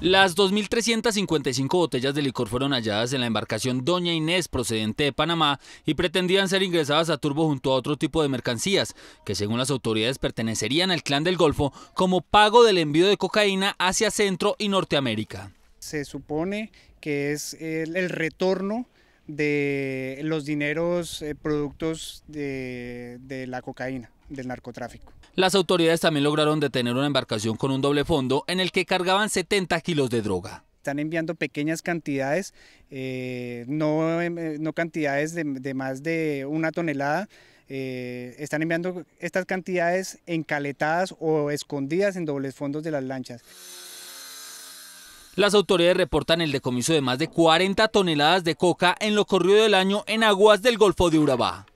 Las 2.355 botellas de licor fueron halladas en la embarcación Doña Inés procedente de Panamá y pretendían ser ingresadas a Turbo junto a otro tipo de mercancías, que según las autoridades pertenecerían al clan del Golfo como pago del envío de cocaína hacia Centro y Norteamérica. Se supone que es el, retorno de los dineros eh, productos de, la cocaína, del narcotráfico. Las autoridades también lograron detener una embarcación con un doble fondo en el que cargaban 70 kilos de droga están enviando pequeñas cantidades, eh, em, eh, no, cantidades de, más de una tonelada, están enviando estas cantidades encaletadas o escondidas en dobles fondos de las lanchas. Las autoridades reportan el decomiso de más de 40 toneladas de coca en lo corrido del año en aguas del Golfo de Urabá.